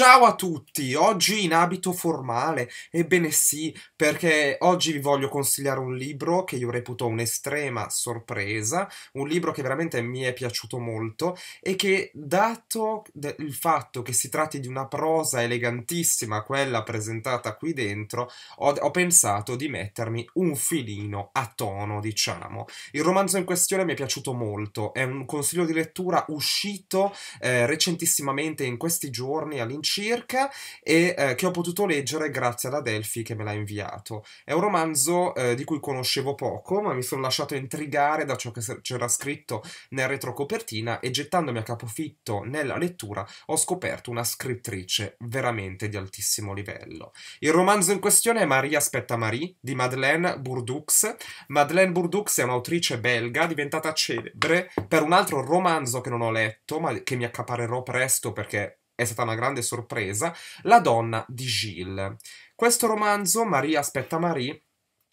Ciao a tutti, oggi in abito formale, ebbene sì, perché oggi vi voglio consigliare un libro che io reputo un'estrema sorpresa, un libro che veramente mi è piaciuto molto e che, dato il fatto che si tratti di una prosa elegantissima, quella presentata qui dentro, ho, ho pensato di mettermi un filino a tono, diciamo. Il romanzo in questione mi è piaciuto molto, è un consiglio di lettura uscito eh, recentissimamente in questi giorni all'interno circa e eh, che ho potuto leggere grazie ad Adelphi che me l'ha inviato. È un romanzo eh, di cui conoscevo poco, ma mi sono lasciato intrigare da ciò che c'era scritto nel retrocopertina e gettandomi a capofitto nella lettura ho scoperto una scrittrice veramente di altissimo livello. Il romanzo in questione è Maria aspetta Marie di Madeleine Bourdoux. Madeleine Bourdoux è un'autrice belga diventata celebre per un altro romanzo che non ho letto, ma che mi accaparerò presto perché è stata una grande sorpresa, La donna di Gilles. Questo romanzo, Maria aspetta Marie,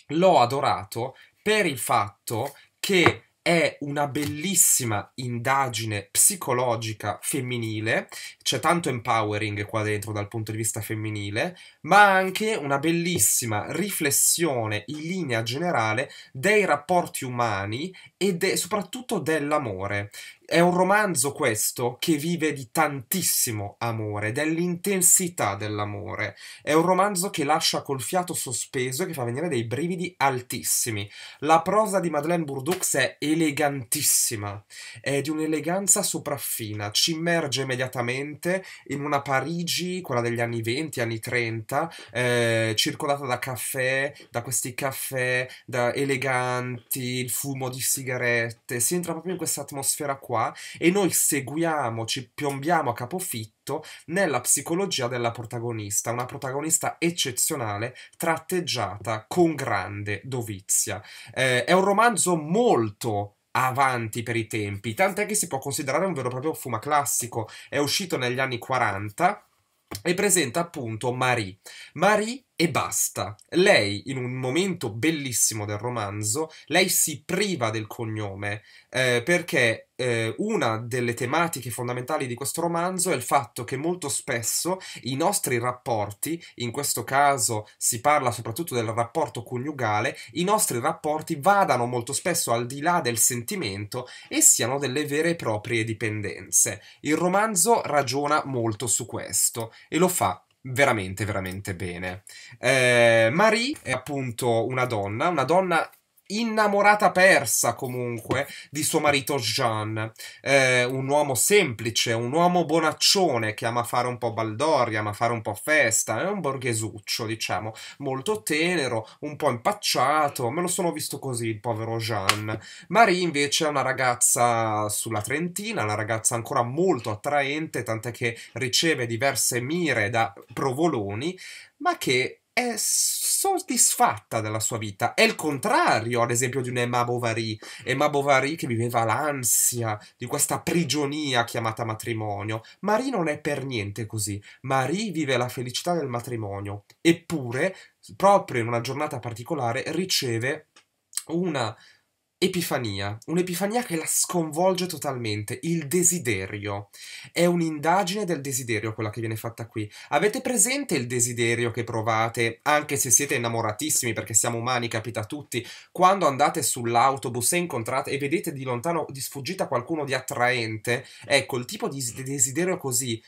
l'ho adorato per il fatto che è una bellissima indagine psicologica femminile, c'è tanto empowering qua dentro dal punto di vista femminile, ma anche una bellissima riflessione in linea generale dei rapporti umani e de- soprattutto dell'amore. È un romanzo questo che vive di tantissimo amore, dell'intensità dell'amore. È un romanzo che lascia col fiato sospeso e che fa venire dei brividi altissimi. La prosa di Madeleine Bourdux è elegantissima, è di un'eleganza sopraffina, ci immerge immediatamente in una Parigi, quella degli anni 20, anni 30, eh, circondata da caffè, da questi caffè da eleganti, il fumo di sigarette. Si entra proprio in questa atmosfera qua qua e noi seguiamo, ci piombiamo a capofitto nella psicologia della protagonista, una protagonista eccezionale, tratteggiata con grande dovizia. Eh, è un romanzo molto avanti per i tempi, tant'è che si può considerare un vero e proprio fuma classico, è uscito negli anni 40 e presenta appunto Marie. Marie e basta. Lei, in un momento bellissimo del romanzo, lei si priva del cognome eh, perché eh, una delle tematiche fondamentali di questo romanzo è il fatto che molto spesso i nostri rapporti, in questo caso si parla soprattutto del rapporto coniugale, i nostri rapporti vadano molto spesso al di là del sentimento e siano delle vere e proprie dipendenze. Il romanzo ragiona molto su questo e lo fa veramente, veramente bene. Eh, Marie è appunto una donna, una donna innamorata persa comunque di suo marito Jean, eh, un uomo semplice, un uomo bonaccione che ama fare un po' baldoria, ama fare un po' festa, è un borghesuccio diciamo, molto tenero, un po' impacciato, me lo sono visto così il povero Jean. Marie invece è una ragazza sulla trentina, una ragazza ancora molto attraente, tant'è che riceve diverse mire da provoloni, ma che è soddisfatta della sua vita. È il contrario, ad esempio, di un'Emma Bovary. Emma Bovary che viveva l'ansia di questa prigionia chiamata matrimonio. Marie non è per niente così. Marie vive la felicità del matrimonio. Eppure, proprio in una giornata particolare, riceve una Epifania, un'epifania che la sconvolge totalmente, il desiderio. È un'indagine del desiderio quella che viene fatta qui. Avete presente il desiderio che provate, anche se siete innamoratissimi, perché siamo umani, capita a tutti, quando andate sull'autobus e incontrate e vedete di lontano, di sfuggita qualcuno di attraente? Ecco, il tipo di desiderio così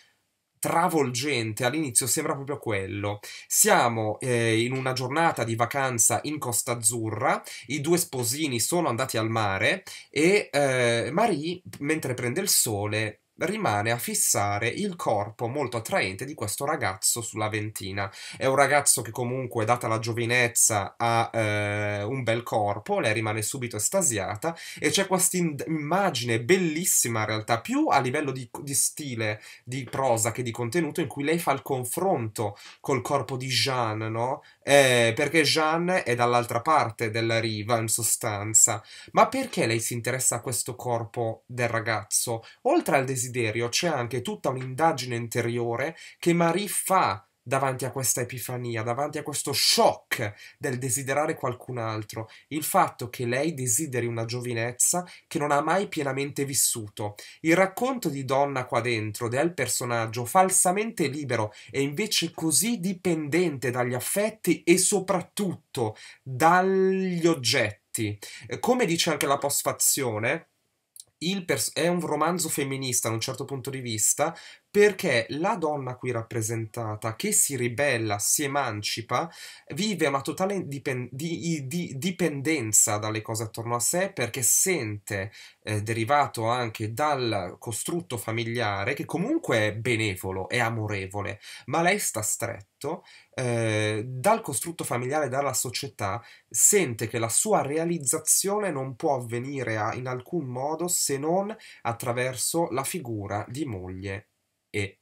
travolgente all'inizio sembra proprio quello. Siamo eh, in una giornata di vacanza in Costa Azzurra, i due sposini sono andati al mare e eh, Marie, mentre prende il sole, rimane a fissare il corpo molto attraente di questo ragazzo sulla ventina. È un ragazzo che comunque, data la giovinezza, ha eh, un bel corpo, lei rimane subito estasiata e c'è questa immagine bellissima in realtà, più a livello di, di, stile, di prosa che di contenuto, in cui lei fa il confronto col corpo di Jeanne, no? Eh, perché Jeanne è dall'altra parte della riva, in sostanza. Ma perché lei si interessa a questo corpo del ragazzo? Oltre al desiderio desiderio c'è anche tutta un'indagine interiore che Marie fa davanti a questa epifania, davanti a questo shock del desiderare qualcun altro, il fatto che lei desideri una giovinezza che non ha mai pienamente vissuto. Il racconto di donna qua dentro del personaggio falsamente libero e invece così dipendente dagli affetti e soprattutto dagli oggetti. Come dice anche la postfazione, è un romanzo femminista da un certo punto di vista perché la donna qui rappresentata, che si ribella, si emancipa, vive una totale dipen- di- di- dipendenza dalle cose attorno a sé perché sente, eh, derivato anche dal costrutto familiare, che comunque è benevolo, è amorevole, ma lei sta stretto, eh, dal costrutto familiare, dalla società, sente che la sua realizzazione non può avvenire a, in alcun modo se non attraverso la figura di moglie e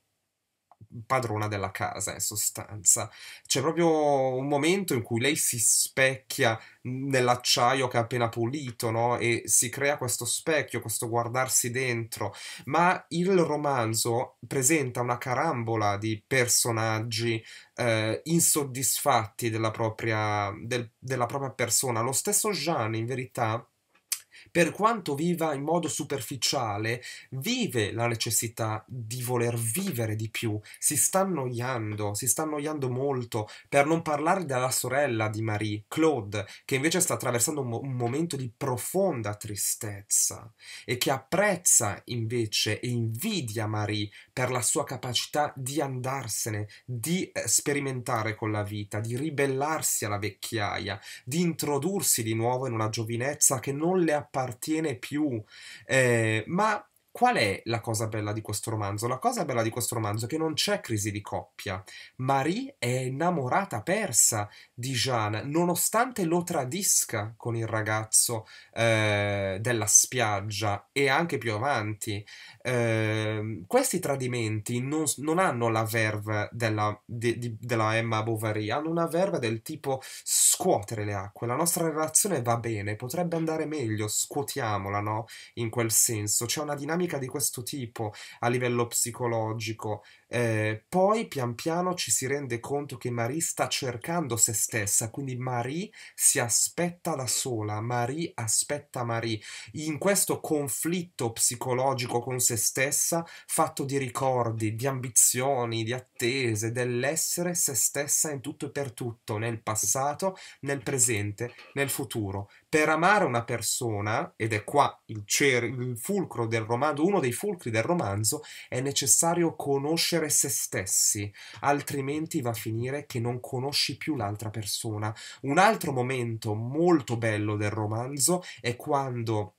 padrona della casa in sostanza. C'è proprio un momento in cui lei si specchia nell'acciaio che ha appena pulito, no? E si crea questo specchio, questo guardarsi dentro, ma il romanzo presenta una carambola di personaggi eh, insoddisfatti della propria, del, della propria persona. Lo stesso Jean, in verità, per quanto viva in modo superficiale, vive la necessità di voler vivere di più, si sta annoiando, si sta annoiando molto, per non parlare della sorella di Marie, Claude, che invece sta attraversando un, mo- un momento di profonda tristezza e che apprezza invece e invidia Marie per la sua capacità di andarsene, di eh, sperimentare con la vita, di ribellarsi alla vecchiaia, di introdursi di nuovo in una giovinezza che non le appartiene appartiene più, eh, ma Qual è la cosa bella di questo romanzo? La cosa bella di questo romanzo è che non c'è crisi di coppia. Marie è innamorata persa di Jeanne, nonostante lo tradisca con il ragazzo eh, della spiaggia e anche più avanti. Eh, questi tradimenti non, non, hanno la verve della, de, de, della Emma Bovary, hanno una verve del tipo scuotere le acque. La nostra relazione va bene, potrebbe andare meglio, scuotiamola, no? In quel senso. C'è una dinamica dinamica di questo tipo a livello psicologico. Eh, poi pian piano ci si rende conto che Marie sta cercando se stessa, quindi Marie si aspetta da sola, Marie aspetta Marie. In questo conflitto psicologico con se stessa, fatto di ricordi, di ambizioni, di attese, dell'essere se stessa in tutto e per tutto, nel passato, nel presente, nel futuro per amare una persona, ed è qua il, cer- il fulcro del romanzo, uno dei fulcri del romanzo, è necessario conoscere se stessi, altrimenti va a finire che non conosci più l'altra persona. Un altro momento molto bello del romanzo è quando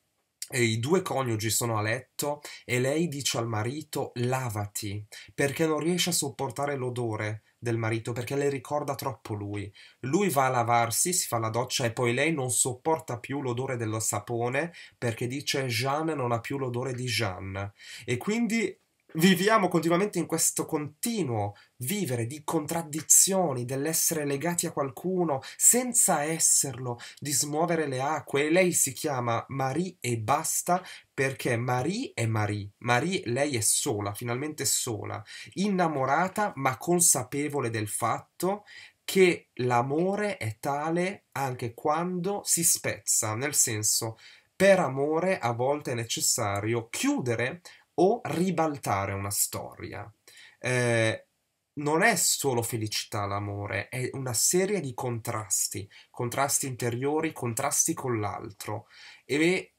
eh, i due coniugi sono a letto e lei dice al marito lavati perché non riesce a sopportare l'odore del marito perché le ricorda troppo lui. Lui va a lavarsi, si fa la doccia e poi lei non sopporta più l'odore dello sapone perché dice Jeanne non ha più l'odore di Jeanne. E quindi viviamo continuamente in questo continuo vivere di contraddizioni, dell'essere legati a qualcuno senza esserlo, di smuovere le acque. E lei si chiama Marie e basta perché Marie è Marie. Marie, lei è sola, finalmente sola, innamorata ma consapevole del fatto che l'amore è tale anche quando si spezza, nel senso per amore a volte è necessario chiudere o ribaltare una storia. Eh, non è solo felicità l'amore, è una serie di contrasti, contrasti interiori, contrasti con l'altro. E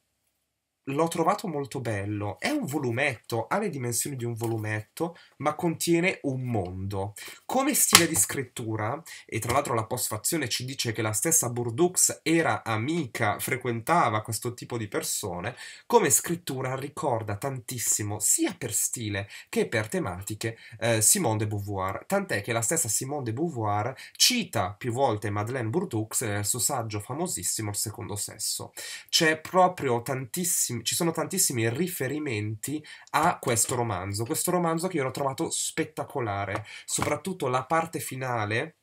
l'ho trovato molto bello. È un volumetto, ha le dimensioni di un volumetto, ma contiene un mondo. Come stile di scrittura, e tra l'altro la postfazione ci dice che la stessa Burdux era amica, frequentava questo tipo di persone, come scrittura ricorda tantissimo, sia per stile che per tematiche, eh, Simone de Beauvoir. Tant'è che la stessa Simone de Beauvoir cita più volte Madeleine Burdux nel suo saggio famosissimo Il secondo sesso. C'è proprio tantissimo ci sono tantissimi riferimenti a questo romanzo. Questo romanzo che io l'ho trovato spettacolare, soprattutto la parte finale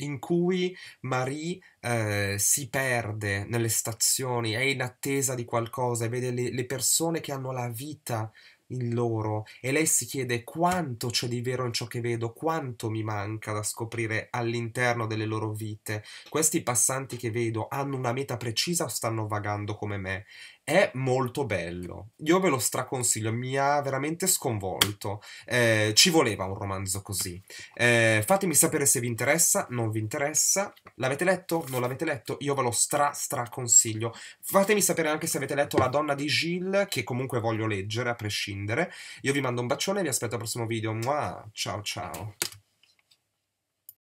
in cui Marie eh, si perde nelle stazioni, è in attesa di qualcosa e vede le, le persone che hanno la vita in loro e lei si chiede quanto c'è di vero in ciò che vedo, quanto mi manca da scoprire all'interno delle loro vite. Questi passanti che vedo hanno una meta precisa o stanno vagando come me? È molto bello, io ve lo straconsiglio, mi ha veramente sconvolto. Eh, ci voleva un romanzo così. Eh, fatemi sapere se vi interessa, non vi interessa. L'avete letto? Non l'avete letto? Io ve lo stra straconsiglio. Fatemi sapere anche se avete letto La donna di Gilles, che comunque voglio leggere a prescindere. Io vi mando un bacione e vi aspetto al prossimo video. Mua, ciao ciao.